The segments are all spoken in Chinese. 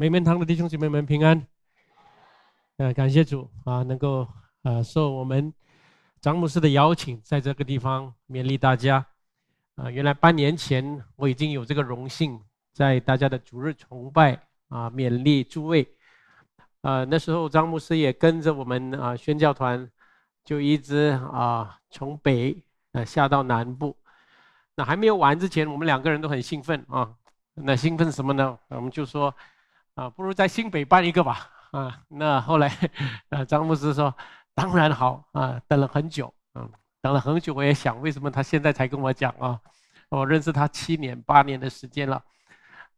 美门堂的弟兄姐妹们平安。呃，感谢主啊，能够啊受我们张牧师的邀请，在这个地方勉励大家。啊，原来半年前我已经有这个荣幸，在大家的主日崇拜啊勉励诸位。呃，那时候张牧师也跟着我们啊宣教团，就一直啊从北啊下到南部。那还没有完之前，我们两个人都很兴奋啊。那兴奋什么呢？我们就说。啊，不如在新北办一个吧。啊，那后来，啊，张牧师说，当然好啊。等了很久，嗯，等了很久，我也想，为什么他现在才跟我讲啊？我认识他七年八年的时间了，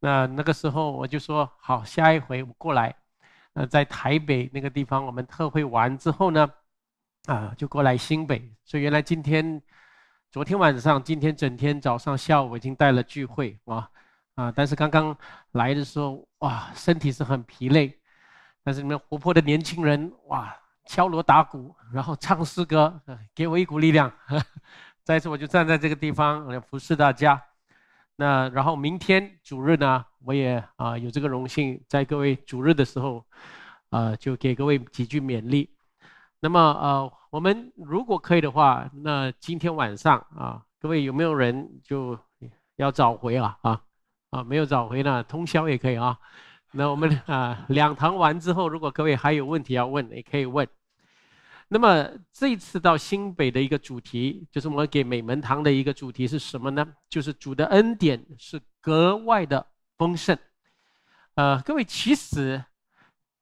那那个时候我就说好，下一回我过来。那在台北那个地方我们特会完之后呢，啊，就过来新北。所以原来今天，昨天晚上，今天整天早上下午我已经带了聚会啊。啊！但是刚刚来的时候，哇，身体是很疲累。但是你们活泼的年轻人，哇，敲锣打鼓，然后唱诗歌，给我一股力量。再次，我就站在这个地方来服侍大家。那然后明天主日呢，我也啊有这个荣幸，在各位主日的时候，啊，就给各位几句勉励。那么呃，我们如果可以的话，那今天晚上啊，各位有没有人就要找回啊？啊。啊，没有找回呢。通宵也可以啊。那我们啊，两堂完之后，如果各位还有问题要问，也可以问。那么这次到新北的一个主题，就是我给美门堂的一个主题是什么呢？就是主的恩典是格外的丰盛。呃，各位，其实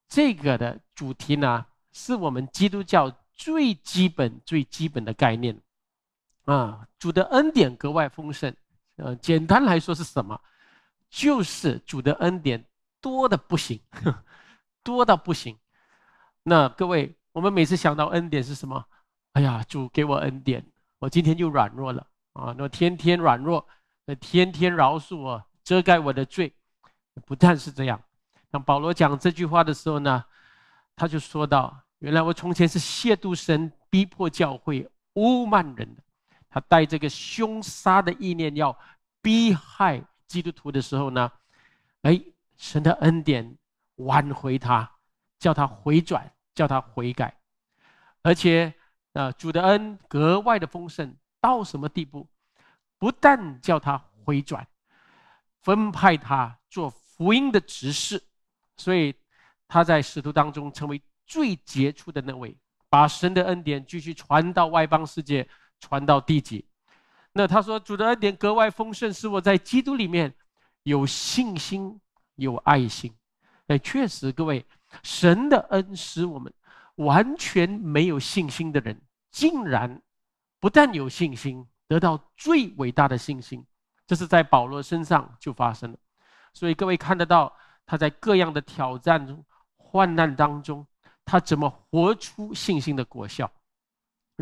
这个的主题呢，是我们基督教最基本、最基本的概念。啊，主的恩典格外丰盛。呃，简单来说是什么？就是主的恩典多的不行，多到不行。那各位，我们每次想到恩典是什么？哎呀，主给我恩典，我今天就软弱了啊！那天天软弱，那天天饶恕我，遮盖我的罪，不但是这样。当保罗讲这句话的时候呢，他就说到：原来我从前是亵渎神、逼迫教会、污慢人的，他带这个凶杀的意念，要逼害。基督徒的时候呢，哎，神的恩典挽回他，叫他回转，叫他悔改，而且啊，主的恩格外的丰盛，到什么地步？不但叫他回转，分派他做福音的执事，所以他在使徒当中成为最杰出的那位，把神的恩典继续传到外邦世界，传到地极。那他说，主的恩典格外丰盛，使我在基督里面有信心、有爱心。哎，确实，各位，神的恩使我们完全没有信心的人，竟然不但有信心，得到最伟大的信心，这是在保罗身上就发生了。所以各位看得到，他在各样的挑战中、患难当中，他怎么活出信心的果效。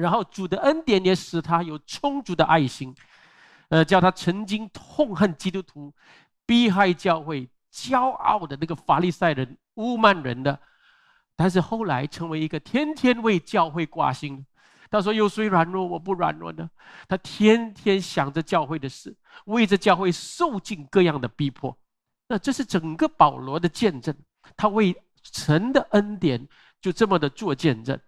然后主的恩典也使他有充足的爱心，呃，叫他曾经痛恨基督徒、逼害教会、骄傲的那个法利赛人、乌曼人的，但是后来成为一个天天为教会挂心。他说：“又虽软弱，我不软弱呢。”他天天想着教会的事，为着教会受尽各样的逼迫。那这是整个保罗的见证，他为神的恩典就这么的做见证。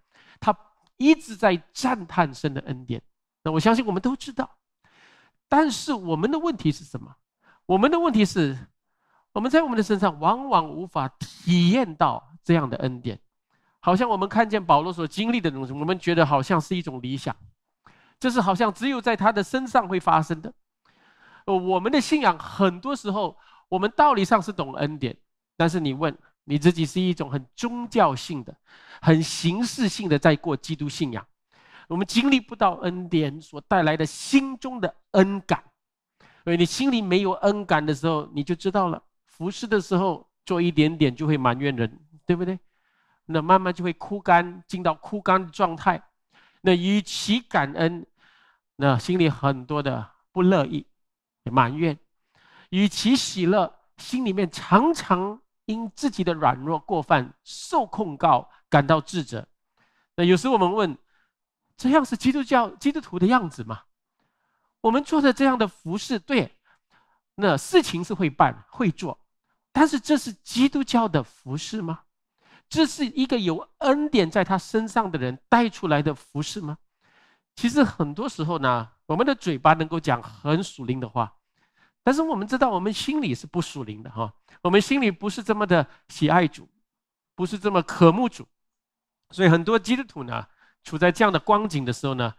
一直在赞叹神的恩典，那我相信我们都知道。但是我们的问题是什么？我们的问题是，我们在我们的身上往往无法体验到这样的恩典，好像我们看见保罗所经历的东西，我们觉得好像是一种理想，这是好像只有在他的身上会发生的。我们的信仰很多时候，我们道理上是懂恩典，但是你问。你自己是一种很宗教性的、很形式性的在过基督信仰，我们经历不到恩典所带来的心中的恩感。所以你心里没有恩感的时候，你就知道了服侍的时候做一点点就会埋怨人，对不对？那慢慢就会枯干，进到枯干的状态。那与其感恩，那心里很多的不乐意、埋怨；与其喜乐，心里面常常。因自己的软弱过犯受控告，感到自责。那有时我们问：这样是基督教基督徒的样子吗？我们做的这样的服饰，对，那事情是会办会做，但是这是基督教的服饰吗？这是一个有恩典在他身上的人带出来的服饰吗？其实很多时候呢，我们的嘴巴能够讲很属灵的话。但是我们知道，我们心里是不属灵的哈，我们心里不是这么的喜爱主，不是这么渴慕主，所以很多基督徒呢，处在这样的光景的时候呢，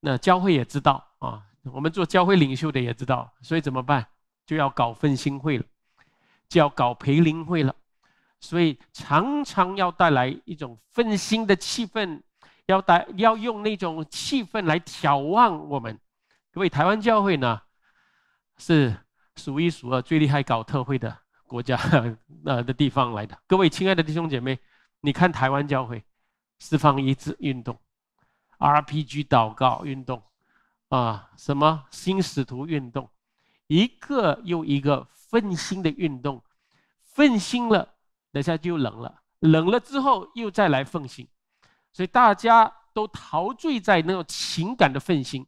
那教会也知道啊，我们做教会领袖的也知道，所以怎么办？就要搞分心会了，就要搞培灵会了，所以常常要带来一种分心的气氛，要带要用那种气氛来眺望我们，各位台湾教会呢。是数一数二最厉害搞特会的国家，那 的地方来的。各位亲爱的弟兄姐妹，你看台湾教会，释放一致运动、RPG 祷告运动，啊，什么新使徒运动，一个又一个愤心的运动，愤心了，等下就冷了，冷了之后又再来奉新，所以大家都陶醉在那种情感的奉新。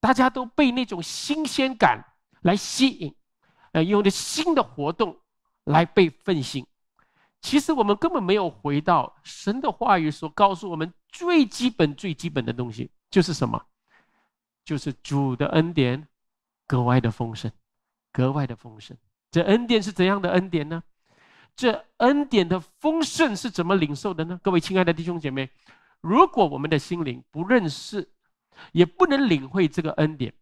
大家都被那种新鲜感来吸引，呃，用的新的活动来被奉新。其实我们根本没有回到神的话语所告诉我们最基本、最基本的东西，就是什么？就是主的恩典格外的丰盛，格外的丰盛。这恩典是怎样的恩典呢？这恩典的丰盛是怎么领受的呢？各位亲爱的弟兄姐妹，如果我们的心灵不认识，也不能领会这个恩典，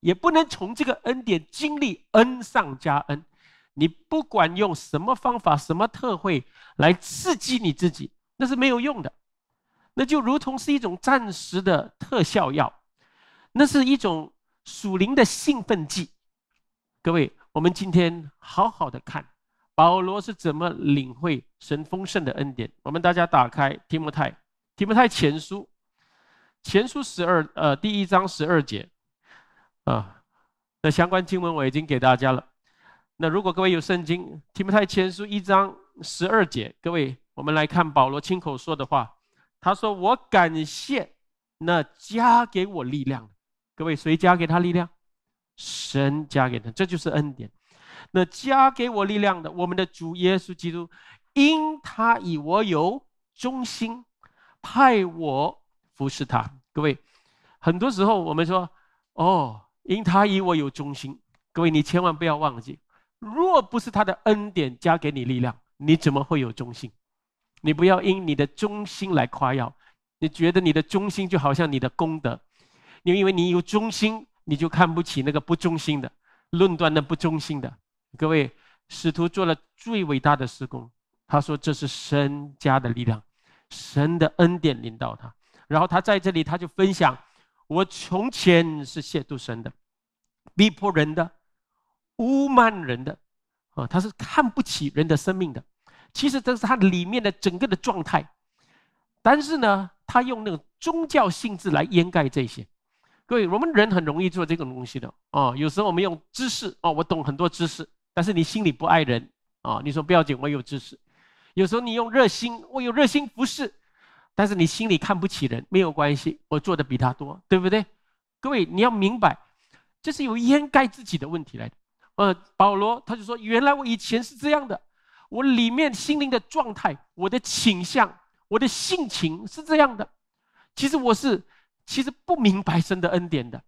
也不能从这个恩典经历恩上加恩。你不管用什么方法、什么特惠来刺激你自己，那是没有用的。那就如同是一种暂时的特效药，那是一种属灵的兴奋剂。各位，我们今天好好的看保罗是怎么领会神丰盛的恩典。我们大家打开提摩太，提摩太前书。前书十二呃第一章十二节啊，那相关经文我已经给大家了。那如果各位有圣经，题目太前书一章十二节，各位我们来看保罗亲口说的话。他说：“我感谢那加给我力量的。”各位，谁加给他力量？神加给他，这就是恩典。那加给我力量的，我们的主耶稣基督，因他以我有忠心，派我。不是他，各位，很多时候我们说，哦，因他以我有忠心。各位，你千万不要忘记，若不是他的恩典加给你力量，你怎么会有忠心？你不要因你的忠心来夸耀，你觉得你的忠心就好像你的功德，你因为你有忠心，你就看不起那个不忠心的，论断那不忠心的。各位，使徒做了最伟大的施工，他说这是神家的力量，神的恩典领导他。然后他在这里，他就分享：我从前是亵渎神的，逼迫人的，污慢人的，啊，他是看不起人的生命的。其实这是他里面的整个的状态。但是呢，他用那种宗教性质来掩盖这些。各位，我们人很容易做这种东西的啊。有时候我们用知识啊，我懂很多知识，但是你心里不爱人啊，你说不要紧，我有知识。有时候你用热心，我有热心，服侍，但是你心里看不起人没有关系，我做的比他多，对不对？各位，你要明白，这是有掩盖自己的问题来的。呃，保罗他就说，原来我以前是这样的，我里面心灵的状态、我的倾向、我的性情是这样的。其实我是，其实不明白神的恩典的。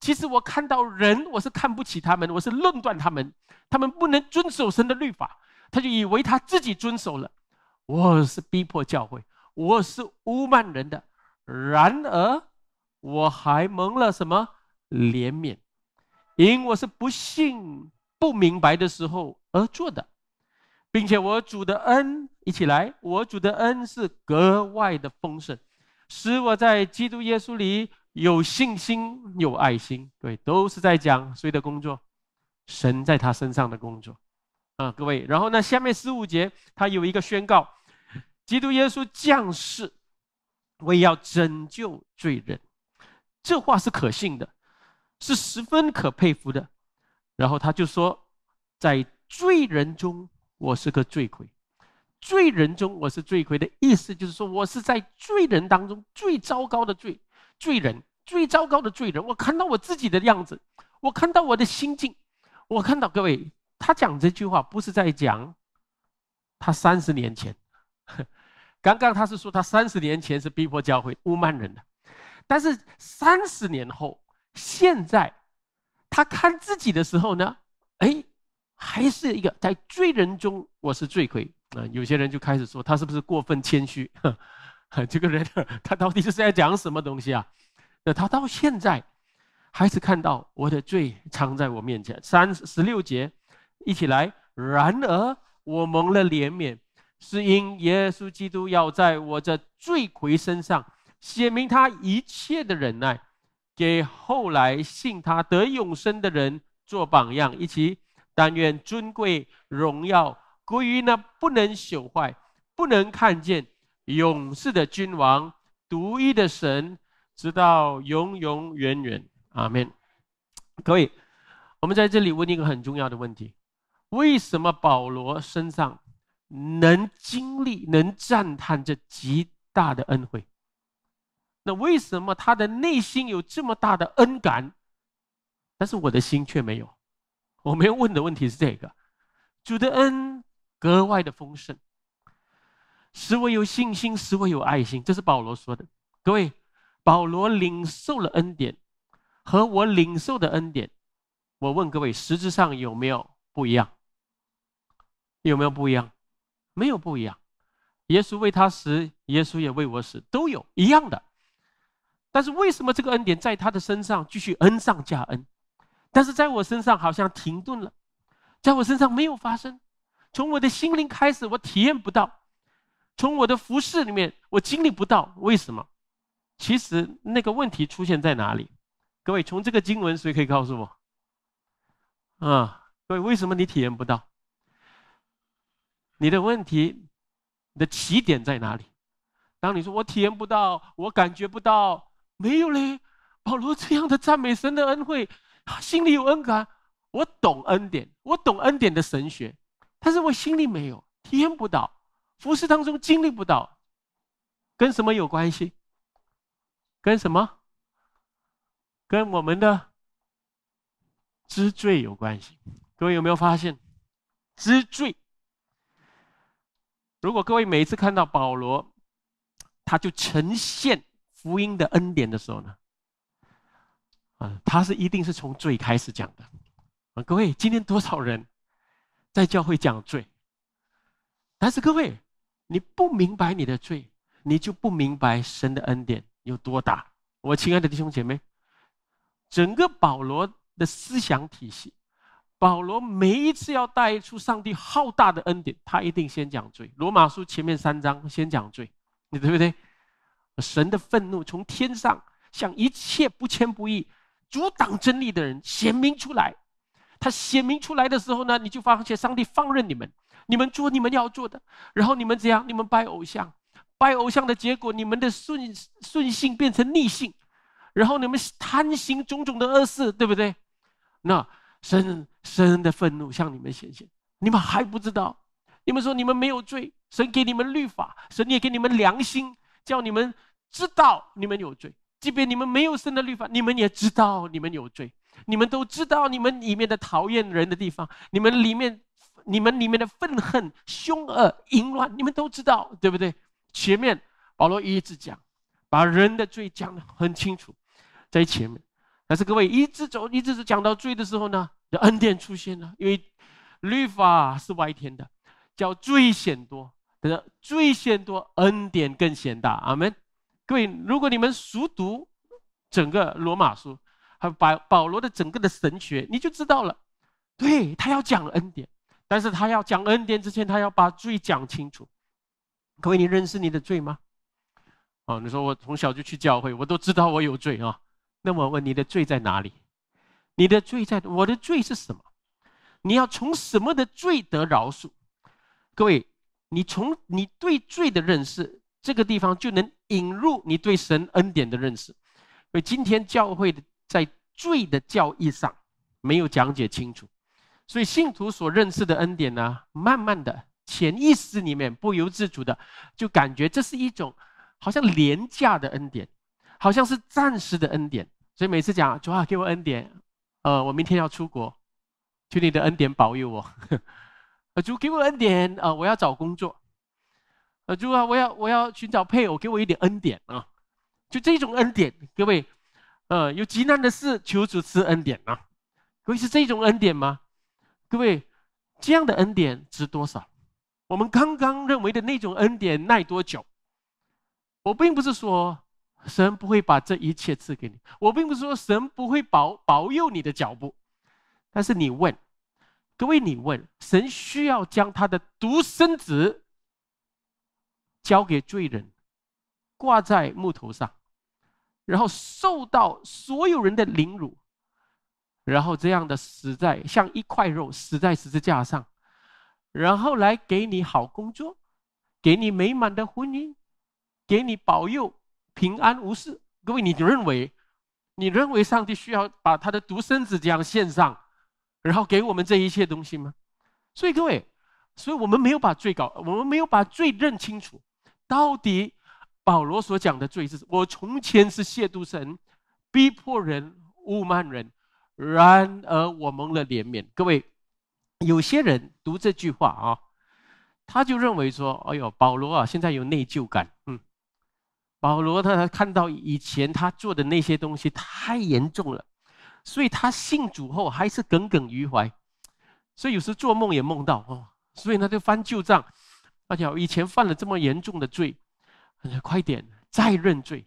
其实我看到人，我是看不起他们，我是论断他们，他们不能遵守神的律法，他就以为他自己遵守了，我是逼迫教会。我是乌曼人的，然而我还蒙了什么怜悯，因我是不信、不明白的时候而做的，并且我主的恩一起来，我主的恩是格外的丰盛，使我在基督耶稣里有信心、有爱心。对，都是在讲谁的工作，神在他身上的工作。啊，各位，然后呢，下面十五节他有一个宣告。基督耶稣降世，我也要拯救罪人，这话是可信的，是十分可佩服的。然后他就说，在罪人中，我是个罪魁；罪人中，我是罪魁的意思，就是说，我是在罪人当中最糟糕的罪罪人，最糟糕的罪人。我看到我自己的样子，我看到我的心境，我看到各位。他讲这句话，不是在讲他三十年前。刚刚他是说他三十年前是逼迫教会乌曼人的，但是三十年后，现在他看自己的时候呢，哎，还是一个在罪人中，我是罪魁啊。有些人就开始说他是不是过分谦虚？哼，这个人他到底是在讲什么东西啊？那他到现在还是看到我的罪藏在我面前。三十六节，一起来。然而我蒙了怜悯。是因耶稣基督要在我这罪魁身上写明他一切的忍耐，给后来信他得永生的人做榜样。一起，但愿尊贵荣耀归于那不能朽坏、不能看见永世的君王、独一的神，直到永永远远。阿门。各位，我们在这里问一个很重要的问题：为什么保罗身上？能经历、能赞叹这极大的恩惠，那为什么他的内心有这么大的恩感？但是我的心却没有。我没有问的问题是这个：主的恩格外的丰盛，使我有信心，使我有爱心。这是保罗说的。各位，保罗领受了恩典，和我领受的恩典，我问各位，实质上有没有不一样？有没有不一样？没有不一样，耶稣为他死，耶稣也为我死，都有一样的。但是为什么这个恩典在他的身上继续恩上加恩，但是在我身上好像停顿了，在我身上没有发生，从我的心灵开始我体验不到，从我的服饰里面我经历不到，为什么？其实那个问题出现在哪里？各位，从这个经文，谁可以告诉我？啊，各位，为什么你体验不到？你的问题，你的起点在哪里？当你说我体验不到，我感觉不到，没有嘞。保罗这样的赞美神的恩惠，心里有恩感，我懂恩典，我懂恩典的神学，但是我心里没有体验不到，服侍当中经历不到，跟什么有关系？跟什么？跟我们的知罪有关系。各位有没有发现，知罪？如果各位每次看到保罗，他就呈现福音的恩典的时候呢，啊，他是一定是从罪开始讲的。啊，各位，今天多少人在教会讲罪？但是各位，你不明白你的罪，你就不明白神的恩典有多大。我亲爱的弟兄姐妹，整个保罗的思想体系。保罗每一次要带出上帝浩大的恩典，他一定先讲罪。罗马书前面三章先讲罪，你对不对？神的愤怒从天上向一切不谦不义、阻挡真理的人显明出来。他显明出来的时候呢，你就发现上帝放任你们，你们做你们要做的，然后你们这样，你们拜偶像，拜偶像的结果，你们的顺顺性变成逆性，然后你们贪心种种的恶事，对不对？那。神神的愤怒向你们显现，你们还不知道。你们说你们没有罪，神给你们律法，神也给你们良心，叫你们知道你们有罪。即便你们没有神的律法，你们也知道你们有罪。你们都知道你们里面的讨厌人的地方，你们里面、你们里面的愤恨、凶恶、淫乱，你们都知道，对不对？前面保罗一直讲，把人的罪讲得很清楚，在前面。但是各位，一直走，一直是讲到罪的时候呢，就恩典出现了。因为，律法是歪天的，叫罪显多，但是罪显多，恩典更显大。阿门。各位，如果你们熟读整个罗马书，还保保罗的整个的神学，你就知道了。对他要讲恩典，但是他要讲恩典之前，他要把罪讲清楚。各位，你认识你的罪吗？哦，你说我从小就去教会，我都知道我有罪啊。那么问你的罪在哪里？你的罪在，我的罪是什么？你要从什么的罪得饶恕？各位，你从你对罪的认识，这个地方就能引入你对神恩典的认识。所以今天教会的在罪的教义上没有讲解清楚，所以信徒所认识的恩典呢，慢慢的潜意识里面不由自主的就感觉这是一种好像廉价的恩典。好像是暂时的恩典，所以每次讲主啊，给我恩典，呃，我明天要出国，求你的恩典保佑我。呃，主给我恩典，呃，我要找工作。呃，主啊，我要我要寻找配偶，给我一点恩典啊。就这种恩典，各位，呃，有极难的事，求主赐恩典啊。各位是这种恩典吗？各位，这样的恩典值多少？我们刚刚认为的那种恩典耐多久？我并不是说。神不会把这一切赐给你。我并不是说神不会保保佑你的脚步，但是你问，各位，你问，神需要将他的独生子交给罪人，挂在木头上，然后受到所有人的凌辱，然后这样的死在像一块肉死在十字架上，然后来给你好工作，给你美满的婚姻，给你保佑。平安无事，各位，你认为，你认为上帝需要把他的独生子这样献上，然后给我们这一切东西吗？所以各位，所以我们没有把罪搞，我们没有把罪认清楚。到底保罗所讲的罪是我从前是亵渎神，逼迫人，污慢人，然而我蒙了怜悯。各位，有些人读这句话啊，他就认为说：“哎呦，保罗啊，现在有内疚感。”嗯。保罗他看到以前他做的那些东西太严重了，所以他信主后还是耿耿于怀，所以有时做梦也梦到哦，所以他就翻旧账，而且以前犯了这么严重的罪，快点再认罪，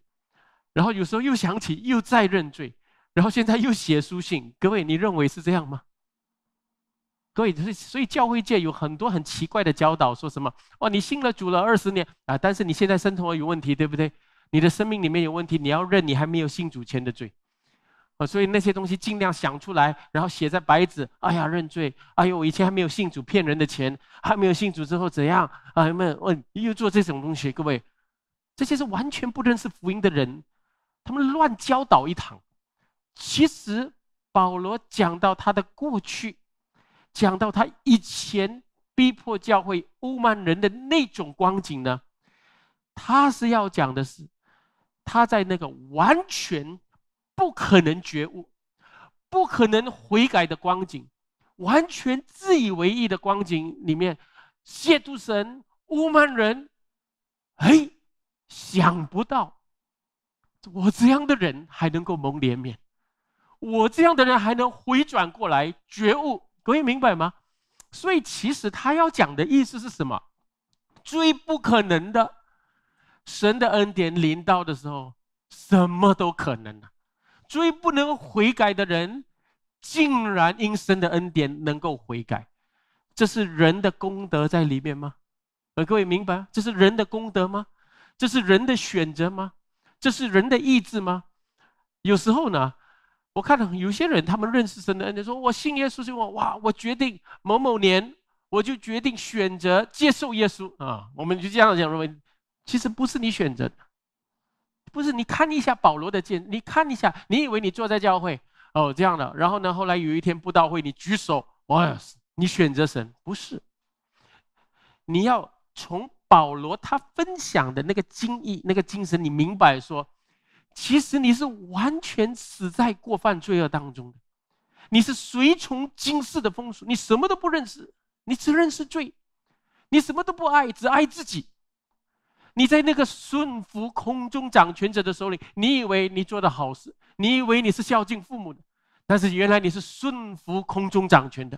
然后有时候又想起又再认罪，然后现在又写书信。各位，你认为是这样吗？各位，所以所以教会界有很多很奇怪的教导，说什么哦，你信了主了二十年啊，但是你现在生活有问题，对不对？你的生命里面有问题，你要认，你还没有信主前的罪啊！所以那些东西尽量想出来，然后写在白纸。哎呀，认罪！哎呦，我以前还没有信主，骗人的钱还没有信主之后怎样啊？有没有又做这种东西？各位，这些是完全不认识福音的人，他们乱教导一堂。其实保罗讲到他的过去，讲到他以前逼迫教会、污蔑人的那种光景呢，他是要讲的是。他在那个完全不可能觉悟、不可能悔改的光景，完全自以为意的光景里面亵渎神、污慢人，哎，想不到我这样的人还能够蒙怜悯，我这样的人还能回转过来觉悟，各位明白吗？所以其实他要讲的意思是什么？最不可能的。神的恩典临到的时候，什么都可能呢。最不能悔改的人，竟然因神的恩典能够悔改，这是人的功德在里面吗？呃，各位明白，这是人的功德吗？这是人的选择吗？这是人的意志吗？有时候呢，我看到有些人，他们认识神的恩典，说我信耶稣，我哇，我决定某某年，我就决定选择接受耶稣啊。我们就这样讲认为。其实不是你选择的，不是你看一下保罗的经，你看一下，你以为你坐在教会哦这样的，然后呢，后来有一天布道会你举手，哇，你选择神不是？你要从保罗他分享的那个经意、那个精神，你明白说，其实你是完全死在过犯罪恶当中的，你是随从今世的风俗，你什么都不认识，你只认识罪，你什么都不爱，只爱自己。你在那个顺服空中掌权者的手里，你以为你做的好事，你以为你是孝敬父母的，但是原来你是顺服空中掌权的。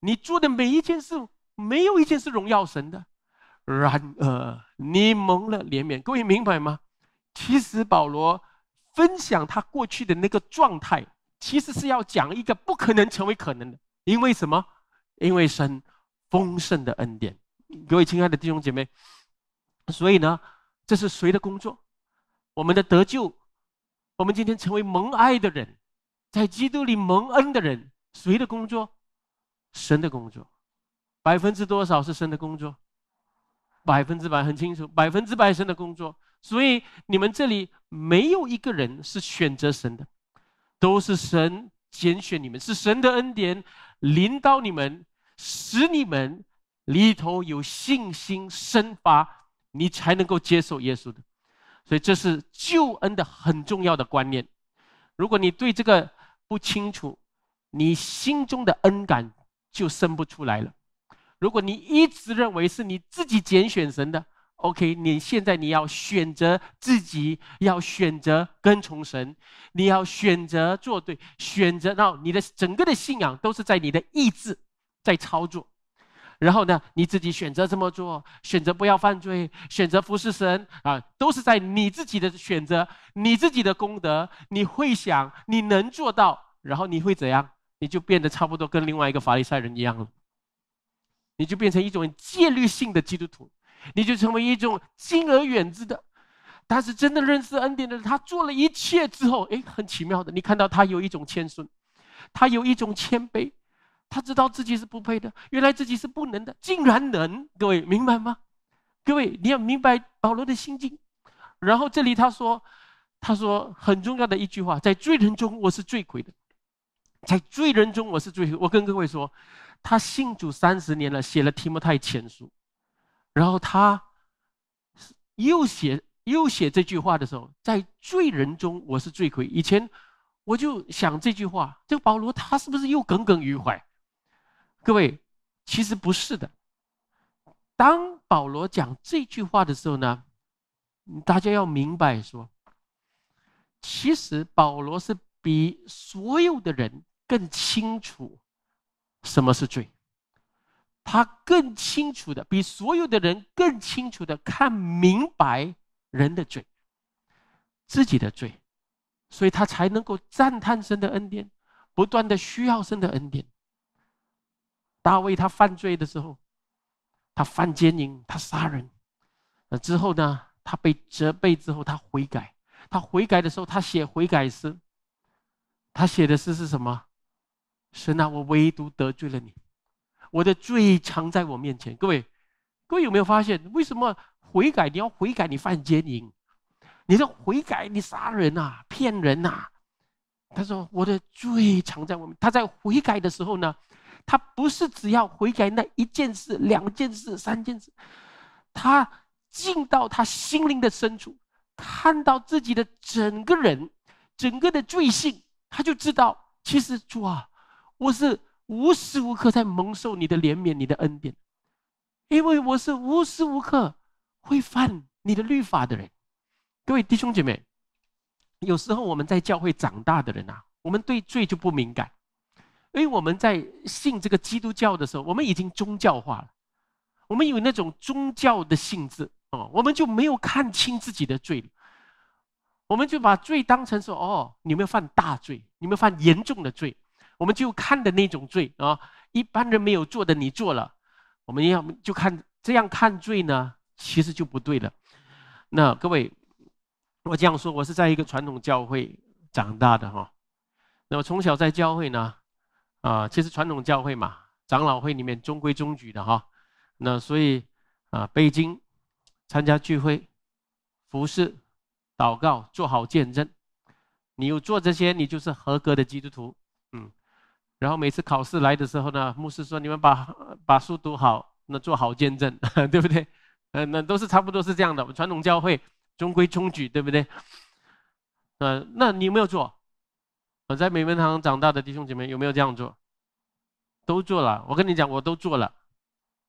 你做的每一件事，没有一件是荣耀神的。然而你蒙了怜悯，各位明白吗？其实保罗分享他过去的那个状态，其实是要讲一个不可能成为可能的，因为什么？因为神丰盛的恩典。各位亲爱的弟兄姐妹。所以呢，这是谁的工作？我们的得救，我们今天成为蒙爱的人，在基督里蒙恩的人，谁的工作？神的工作。百分之多少是神的工作？百分之百很清楚，百分之百神的工作。所以你们这里没有一个人是选择神的，都是神拣选你们，是神的恩典领导你们，使你们里头有信心生发。你才能够接受耶稣的，所以这是救恩的很重要的观念。如果你对这个不清楚，你心中的恩感就生不出来了。如果你一直认为是你自己拣选神的，OK，你现在你要选择自己，要选择跟从神，你要选择做对，选择到你的整个的信仰都是在你的意志在操作。然后呢？你自己选择这么做，选择不要犯罪，选择服侍神啊，都是在你自己的选择，你自己的功德。你会想你能做到，然后你会怎样？你就变得差不多跟另外一个法利赛人一样了，你就变成一种戒律性的基督徒，你就成为一种敬而远之的。但是真的认识恩典的人，他做了一切之后，哎，很奇妙的，你看到他有一种谦逊，他有一种谦卑。他知道自己是不配的，原来自己是不能的，竟然能！各位明白吗？各位，你要明白保罗的心境。然后这里他说，他说很重要的一句话：在罪人中，我是罪魁的；在罪人中，我是罪魁。我跟各位说，他信主三十年了，写了《提摩太前书》，然后他又写又写这句话的时候，在罪人中我是罪魁。以前我就想这句话，这个保罗他是不是又耿耿于怀？各位，其实不是的。当保罗讲这句话的时候呢，大家要明白说，其实保罗是比所有的人更清楚什么是罪，他更清楚的，比所有的人更清楚的看明白人的罪、自己的罪，所以他才能够赞叹神的恩典，不断的需要神的恩典。大卫他犯罪的时候，他犯奸淫，他杀人。那之后呢？他被责备之后，他悔改。他悔改的时候，他写悔改诗。他写的诗是什么？神啊，我唯独得罪了你，我的罪藏在我面前。各位，各位有没有发现，为什么悔改？你要悔改，你犯奸淫，你在悔改，你杀人呐，骗人呐。他说：“我的罪藏在我面。”他在悔改的时候呢？他不是只要悔改那一件事、两件事、三件事，他进到他心灵的深处，看到自己的整个人、整个的罪性，他就知道，其实主啊，我是无时无刻在蒙受你的怜悯、你的恩典，因为我是无时无刻会犯你的律法的人。各位弟兄姐妹，有时候我们在教会长大的人啊，我们对罪就不敏感。因为我们在信这个基督教的时候，我们已经宗教化了，我们有那种宗教的性质啊，我们就没有看清自己的罪，我们就把罪当成说哦，你们犯大罪，你们犯严重的罪，我们就看的那种罪啊，一般人没有做的你做了，我们要就看这样看罪呢，其实就不对了。那各位，我这样说，我是在一个传统教会长大的哈，那么从小在教会呢。啊，其实传统教会嘛，长老会里面中规中矩的哈，那所以啊，北京参加聚会、服侍、祷告、做好见证，你有做这些，你就是合格的基督徒。嗯，然后每次考试来的时候呢，牧师说你们把把书读好，那做好见证，对不对？嗯，那都是差不多是这样的，传统教会中规中矩，对不对？嗯，那你有没有做？我在美文堂长大的弟兄姐妹有没有这样做？都做了。我跟你讲，我都做了。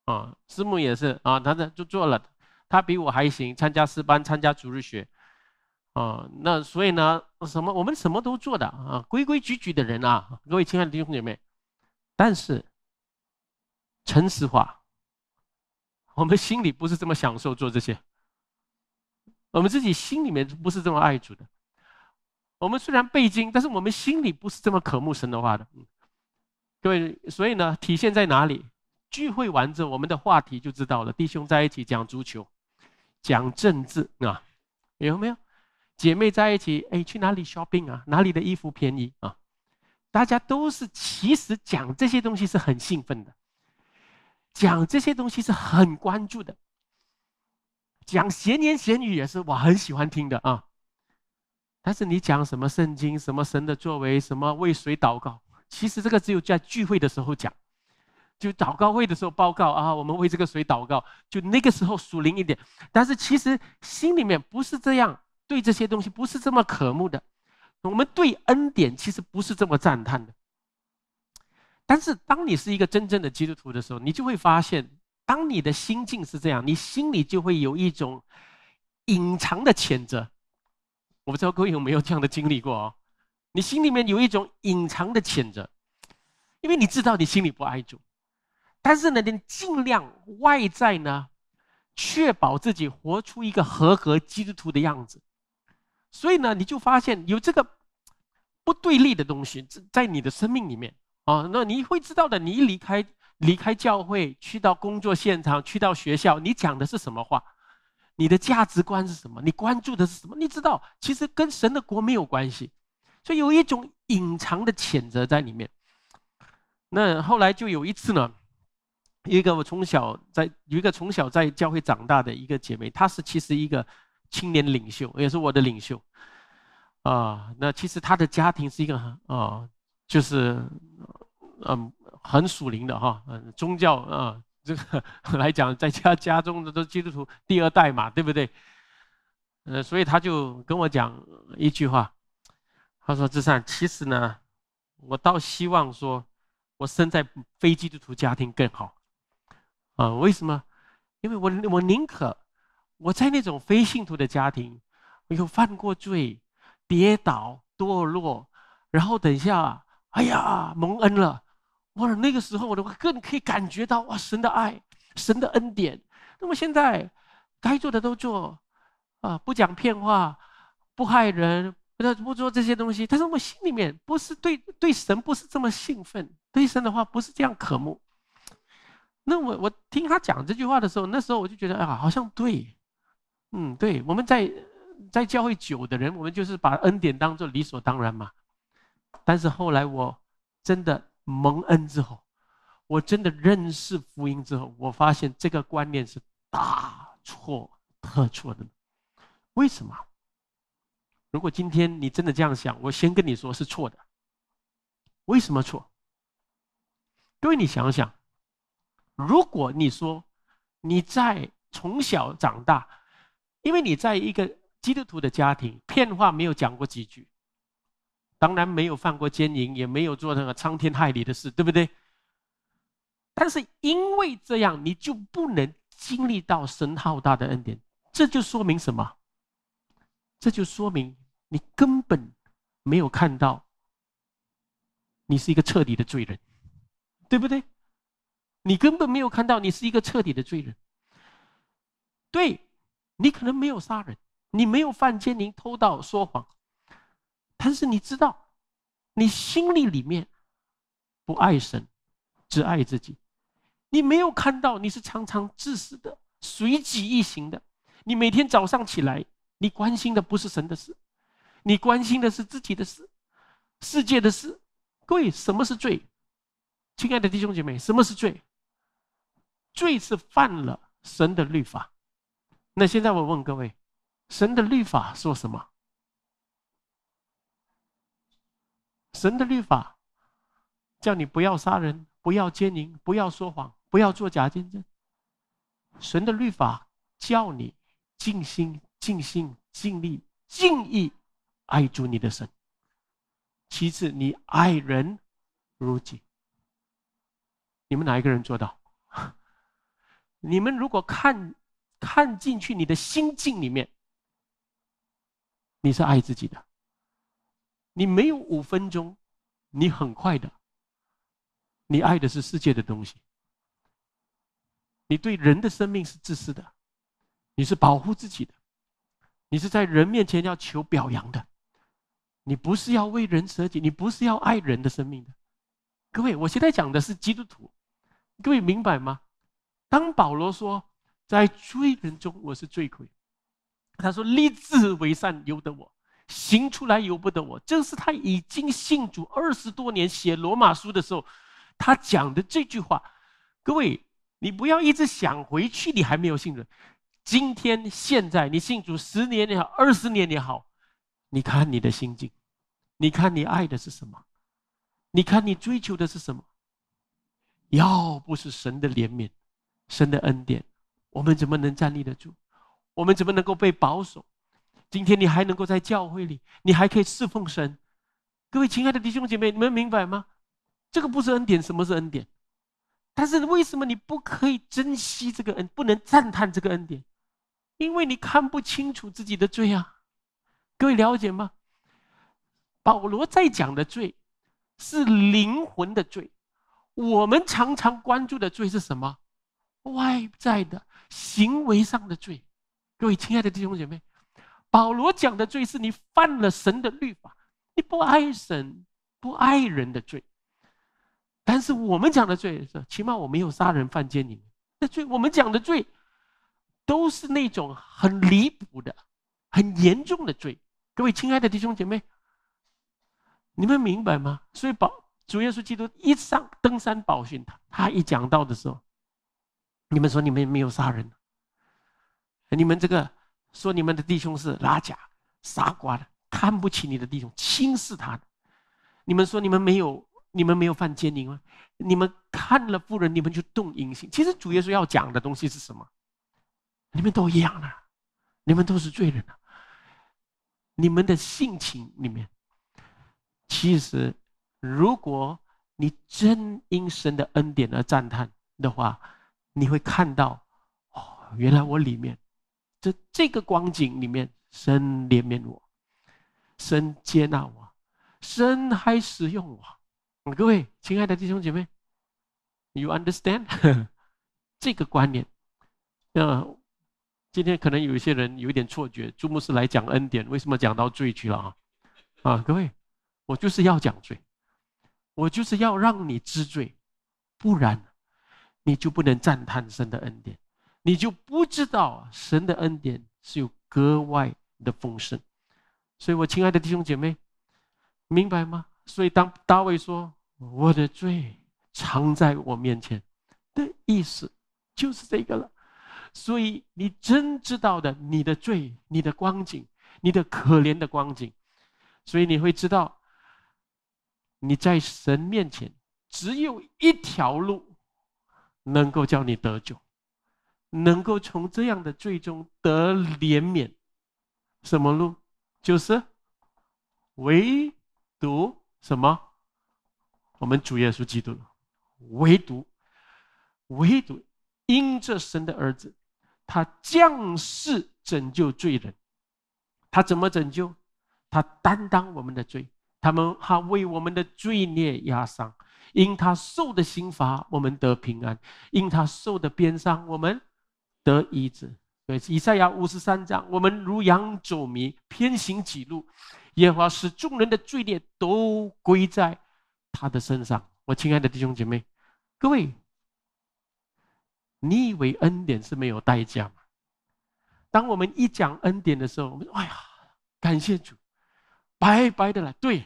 啊，师母也是啊，他在就做了，他比我还行，参加私班，参加主日学。啊，那所以呢，什么？我们什么都做的啊，规规矩矩的人啊，各位亲爱的弟兄姐妹。但是，诚实话，我们心里不是这么享受做这些，我们自己心里面不是这么爱主的。我们虽然背经，但是我们心里不是这么渴慕神的话的。嗯，各位，所以呢，体现在哪里？聚会完之后，我们的话题就知道了。弟兄在一起讲足球，讲政治啊，有没有？姐妹在一起，哎，去哪里 shopping 啊？哪里的衣服便宜啊？大家都是其实讲这些东西是很兴奋的，讲这些东西是很关注的，讲闲言闲语也是，我很喜欢听的啊。但是你讲什么圣经、什么神的作为、什么为谁祷告，其实这个只有在聚会的时候讲，就祷告会的时候报告啊，我们为这个谁祷告，就那个时候属灵一点。但是其实心里面不是这样，对这些东西不是这么渴慕的，我们对恩典其实不是这么赞叹的。但是当你是一个真正的基督徒的时候，你就会发现，当你的心境是这样，你心里就会有一种隐藏的谴责。我不知道各位有没有这样的经历过哦？你心里面有一种隐藏的谴责，因为你知道你心里不爱主，但是呢，你尽量外在呢，确保自己活出一个合格基督徒的样子。所以呢，你就发现有这个不对立的东西在在你的生命里面啊。那你会知道的，你一离开离开教会，去到工作现场，去到学校，你讲的是什么话？你的价值观是什么？你关注的是什么？你知道，其实跟神的国没有关系，所以有一种隐藏的谴责在里面。那后来就有一次呢，一个我从小在有一个从小在教会长大的一个姐妹，她是其实一个青年领袖，也是我的领袖啊。那其实她的家庭是一个啊，就是嗯，很属灵的哈，嗯，宗教啊。这个 来讲，在家家中的都是基督徒第二代嘛，对不对？呃，所以他就跟我讲一句话，他说：“志善，其实呢，我倒希望说，我生在非基督徒家庭更好啊。为什么？因为我我宁可我在那种非信徒的家庭，我有犯过罪、跌倒、堕落，然后等一下，哎呀，蒙恩了。”哇！那个时候，我都更可以感觉到哇，神的爱，神的恩典。那么现在，该做的都做，啊，不讲骗话，不害人，不不做这些东西。但是，我心里面不是对对神不是这么兴奋，对神的话不是这样渴慕。那我我听他讲这句话的时候，那时候我就觉得啊，好像对，嗯，对。我们在在教会久的人，我们就是把恩典当做理所当然嘛。但是后来我真的。蒙恩之后，我真的认识福音之后，我发现这个观念是大错特错的。为什么？如果今天你真的这样想，我先跟你说是错的。为什么错？因为你想想，如果你说你在从小长大，因为你在一个基督徒的家庭，片话没有讲过几句。当然没有犯过奸淫，也没有做那个伤天害理的事，对不对？但是因为这样，你就不能经历到神浩大的恩典。这就说明什么？这就说明你根本没有看到，你是一个彻底的罪人，对不对？你根本没有看到，你是一个彻底的罪人。对，你可能没有杀人，你没有犯奸淫、偷盗、说谎。但是你知道，你心里里面不爱神，只爱自己。你没有看到，你是常常自私的、随己意行的。你每天早上起来，你关心的不是神的事，你关心的是自己的事、世界的事。各位，什么是罪？亲爱的弟兄姐妹，什么是罪？罪是犯了神的律法。那现在我问各位，神的律法说什么？神的律法叫你不要杀人，不要奸淫，不要说谎，不要做假见证。神的律法叫你尽心、尽心、尽力、尽意爱主你的神。其次，你爱人如己。你们哪一个人做到？你们如果看看进去你的心境里面，你是爱自己的。你没有五分钟，你很快的。你爱的是世界的东西，你对人的生命是自私的，你是保护自己的，你是在人面前要求表扬的，你不是要为人舍己，你不是要爱人的生命的。各位，我现在讲的是基督徒，各位明白吗？当保罗说在罪人中我是罪魁，他说立志为善由得我。行出来由不得我，这是他已经信主二十多年写罗马书的时候，他讲的这句话。各位，你不要一直想回去，你还没有信主。今天现在你信主十年也好，二十年也好，你看你的心境，你看你爱的是什么，你看你追求的是什么。要不是神的怜悯，神的恩典，我们怎么能站立得住？我们怎么能够被保守？今天你还能够在教会里，你还可以侍奉神，各位亲爱的弟兄姐妹，你们明白吗？这个不是恩典，什么是恩典？但是为什么你不可以珍惜这个恩，不能赞叹这个恩典？因为你看不清楚自己的罪啊！各位了解吗？保罗在讲的罪，是灵魂的罪。我们常常关注的罪是什么？外在的行为上的罪。各位亲爱的弟兄姐妹。保罗讲的罪是你犯了神的律法，你不爱神不爱人的罪。但是我们讲的罪，是，起码我没有杀人犯奸你们，那罪我们讲的罪都是那种很离谱的、很严重的罪。各位亲爱的弟兄姐妹，你们明白吗？所以保主耶稣基督一上登山宝训，他他一讲到的时候，你们说你们没有杀人，你们这个。说你们的弟兄是拉甲傻瓜的，看不起你的弟兄，轻视他。你们说你们没有，你们没有犯奸淫吗？你们看了妇人，你们就动淫心。其实主耶稣要讲的东西是什么？你们都一样的，你们都是罪人你们的性情里面，其实如果你真因神的恩典而赞叹的话，你会看到哦，原来我里面。这这个光景里面，神怜悯我，神接纳我，神还使用我。各位亲爱的弟兄姐妹，You understand 这个观念？那今天可能有一些人有一点错觉，朱牧师来讲恩典，为什么讲到罪去了啊？啊，各位，我就是要讲罪，我就是要让你知罪，不然你就不能赞叹神的恩典。你就不知道神的恩典是有格外的丰盛，所以我亲爱的弟兄姐妹，明白吗？所以当大卫说“我的罪藏在我面前”的意思就是这个了。所以你真知道的，你的罪、你的光景、你的可怜的光景，所以你会知道你在神面前只有一条路能够叫你得救。能够从这样的罪中得怜悯，什么路？就是唯独什么？我们主耶稣基督，唯独唯独因这神的儿子，他降世拯救罪人。他怎么拯救？他担当我们的罪，他们他为我们的罪孽压伤。因他受的刑罚，我们得平安；因他受的鞭伤，我们。得医治。对，以赛亚五十三章，我们如羊走迷，偏行己路，耶和华使众人的罪孽都归在他的身上。我亲爱的弟兄姐妹，各位，你以为恩典是没有代价吗？当我们一讲恩典的时候，我们哎呀，感谢主，白白的来，对，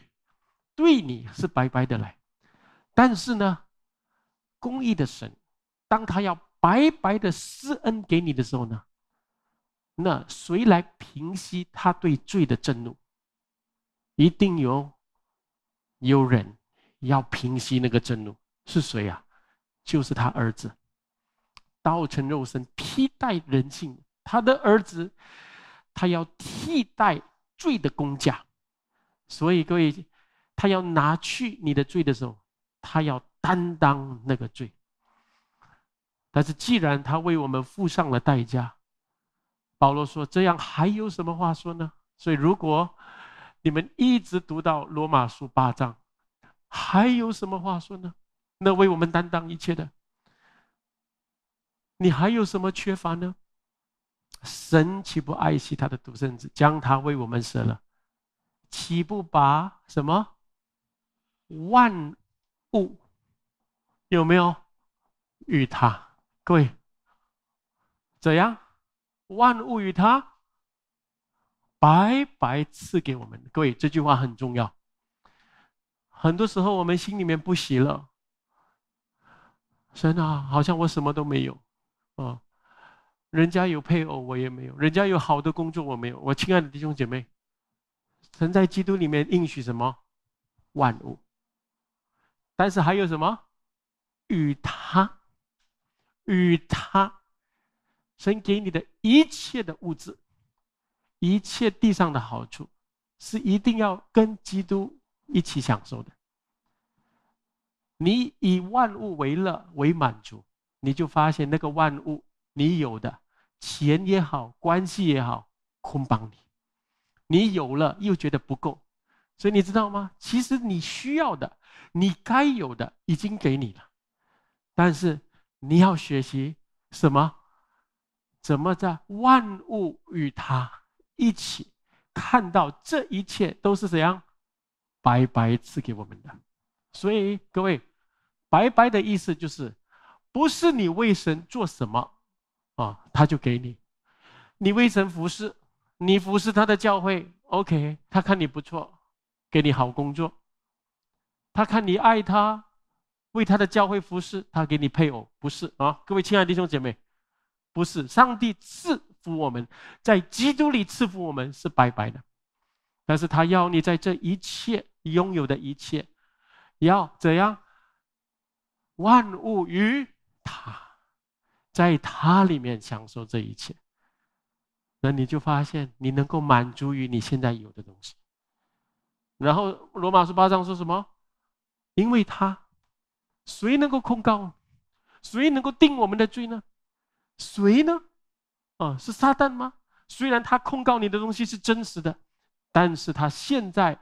对你是白白的来，但是呢，公义的神，当他要。白白的施恩给你的时候呢，那谁来平息他对罪的震怒？一定有有人要平息那个震怒，是谁啊？就是他儿子，道成肉身，替代人性，他的儿子，他要替代罪的公价，所以各位，他要拿去你的罪的时候，他要担当那个罪。但是既然他为我们付上了代价，保罗说：“这样还有什么话说呢？”所以，如果你们一直读到罗马书八章，还有什么话说呢？那为我们担当一切的，你还有什么缺乏呢？神岂不爱惜他的独生子，将他为我们舍了？岂不把什么万物有没有与他？各位，怎样？万物与他白白赐给我们。各位，这句话很重要。很多时候我们心里面不喜乐，神啊，好像我什么都没有。啊，人家有配偶，我也没有；人家有好的工作，我没有。我亲爱的弟兄姐妹，曾在基督里面应许什么？万物。但是还有什么？与他。与他，神给你的一切的物质，一切地上的好处，是一定要跟基督一起享受的。你以万物为乐为满足，你就发现那个万物，你有的钱也好，关系也好，捆绑你。你有了又觉得不够，所以你知道吗？其实你需要的，你该有的已经给你了，但是。你要学习什么？怎么在万物与他一起看到这一切都是怎样白白赐给我们的？所以各位，白白的意思就是，不是你为神做什么啊，他就给你；你为神服侍，你服侍他的教会，OK，他看你不错，给你好工作；他看你爱他。为他的教会服侍，他给你配偶，不是啊？各位亲爱的弟兄姐妹，不是上帝赐福我们，在基督里赐福我们是白白的，但是他要你在这一切拥有的一切，要怎样？万物于他，在他里面享受这一切，那你就发现你能够满足于你现在有的东西。然后罗马书八章说什么？因为他。谁能够控告？谁能够定我们的罪呢？谁呢？啊，是撒旦吗？虽然他控告你的东西是真实的，但是他现在，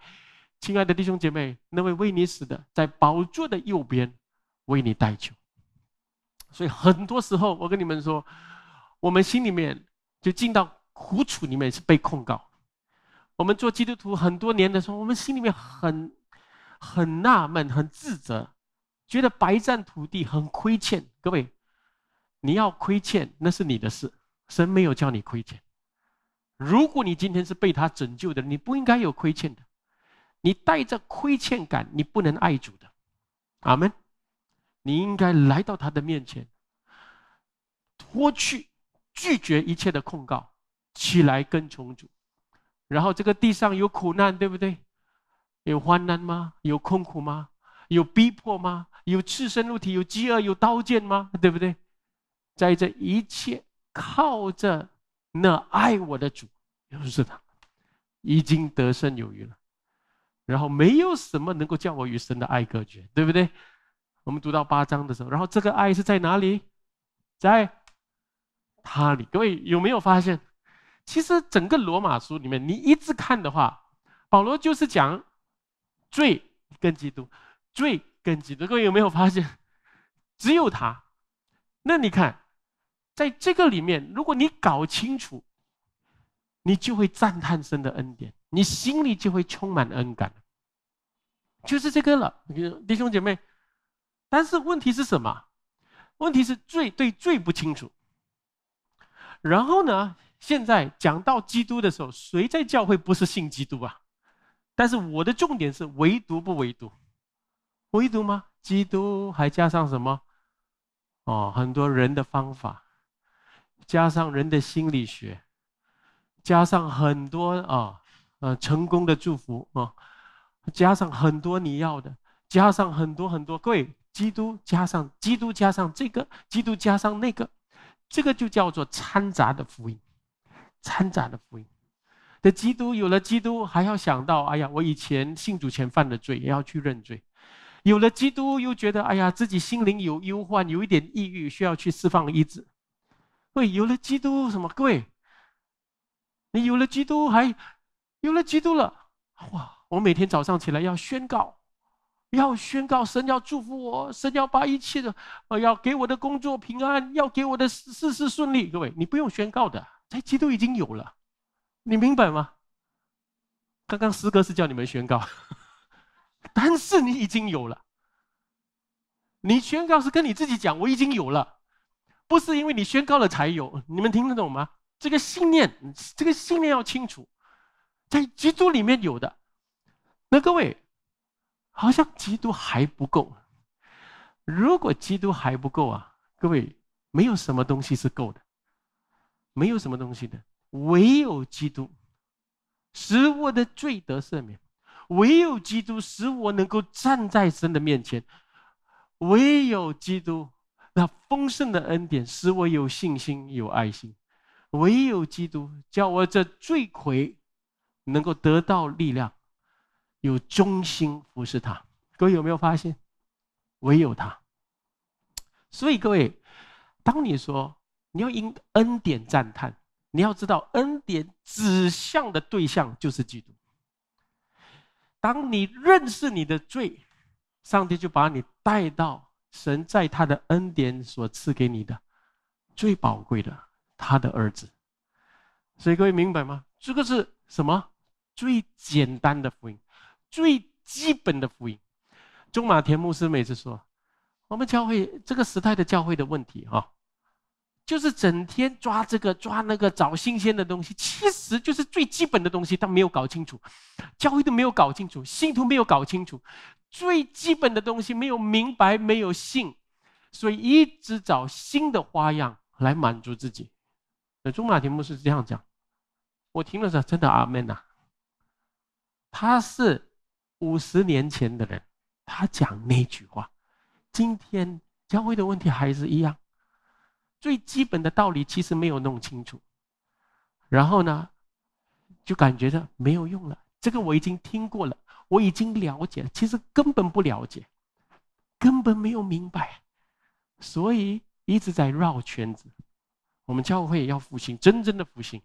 亲爱的弟兄姐妹，那位为你死的，在宝座的右边为你代求。所以很多时候，我跟你们说，我们心里面就进到苦楚里面是被控告。我们做基督徒很多年的时候，我们心里面很很纳闷，很自责。觉得白占土地很亏欠，各位，你要亏欠那是你的事，神没有叫你亏欠。如果你今天是被他拯救的，你不应该有亏欠的。你带着亏欠感，你不能爱主的。阿门。你应该来到他的面前，脱去拒绝一切的控告，起来跟从主。然后这个地上有苦难，对不对？有患难吗？有痛苦吗？有逼迫吗？有赤身入体？有饥饿？有刀剑吗？对不对？在这一切靠着那爱我的主，就是他，已经得胜有余了。然后没有什么能够叫我与神的爱隔绝，对不对？我们读到八章的时候，然后这个爱是在哪里？在他里。各位有没有发现？其实整个罗马书里面，你一直看的话，保罗就是讲罪跟基督。最根基的各位有没有发现，只有他？那你看，在这个里面，如果你搞清楚，你就会赞叹神的恩典，你心里就会充满恩感。就是这个了，弟兄姐妹。但是问题是什么？问题是最对最不清楚。然后呢，现在讲到基督的时候，谁在教会不是信基督啊？但是我的重点是唯独不唯独。唯独吗？基督还加上什么？哦，很多人的方法，加上人的心理学，加上很多啊，呃，成功的祝福啊，加上很多你要的，加上很多很多。各位，基督加上基督加上这个，基督加上那个，这个就叫做掺杂的福音，掺杂的福音。的基督有了基督，还要想到，哎呀，我以前信主前犯的罪，也要去认罪。有了基督，又觉得哎呀，自己心灵有忧患，有一点抑郁，需要去释放医治。喂，有了基督什么？各位，你有了基督，还有了基督了，哇！我每天早上起来要宣告，要宣告神要祝福我，神要把一切的，要给我的工作平安，要给我的事事事顺利。各位，你不用宣告的，在基督已经有了，你明白吗？刚刚师哥是叫你们宣告。但是你已经有了，你宣告是跟你自己讲，我已经有了，不是因为你宣告了才有。你们听得懂吗？这个信念，这个信念要清楚，在基督里面有的。那各位，好像基督还不够。如果基督还不够啊，各位，没有什么东西是够的，没有什么东西的，唯有基督，使我的罪得赦免。唯有基督使我能够站在神的面前，唯有基督那丰盛的恩典使我有信心、有爱心，唯有基督叫我这罪魁能够得到力量，有忠心服侍他。各位有没有发现，唯有他？所以各位，当你说你要因恩典赞叹，你要知道恩典指向的对象就是基督。当你认识你的罪，上帝就把你带到神在他的恩典所赐给你的最宝贵的他的儿子。所以各位明白吗？这个是什么？最简单的福音，最基本的福音。中马田牧师每次说，我们教会这个时代的教会的问题啊。就是整天抓这个抓那个找新鲜的东西，其实就是最基本的东西，但没有搞清楚，教会都没有搞清楚，信徒没有搞清楚，最基本的东西没有明白，没有信，所以一直找新的花样来满足自己。那中马题目是这样讲，我听了说真的阿门呐。他是五十年前的人，他讲那句话，今天教会的问题还是一样。最基本的道理其实没有弄清楚，然后呢，就感觉着没有用了。这个我已经听过了，我已经了解，其实根本不了解，根本没有明白，所以一直在绕圈子。我们教会要复兴，真正的复兴，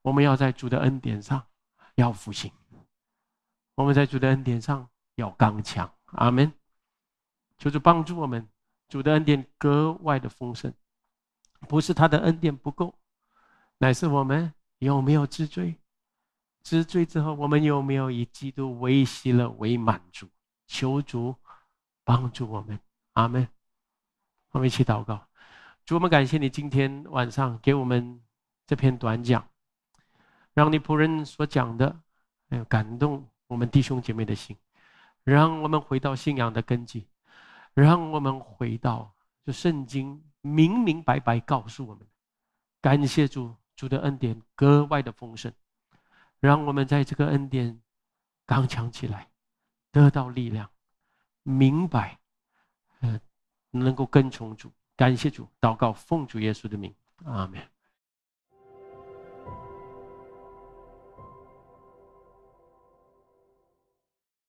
我们要在主的恩典上要复兴，我们在主的恩典上要刚强。阿门！求主帮助我们，主的恩典格外的丰盛。不是他的恩典不够，乃是我们有没有知罪？知罪之后，我们有没有以基督为喜乐为满足？求主帮助我们。阿门。我们一起祷告：主，我们感谢你今天晚上给我们这篇短讲，让你仆人所讲的感动我们弟兄姐妹的心，让我们回到信仰的根基，让我们回到就圣经。明明白白告诉我们，感谢主，主的恩典格外的丰盛，让我们在这个恩典刚强起来，得到力量，明白，嗯，能够跟从主。感谢主，祷告奉主耶稣的名，阿门。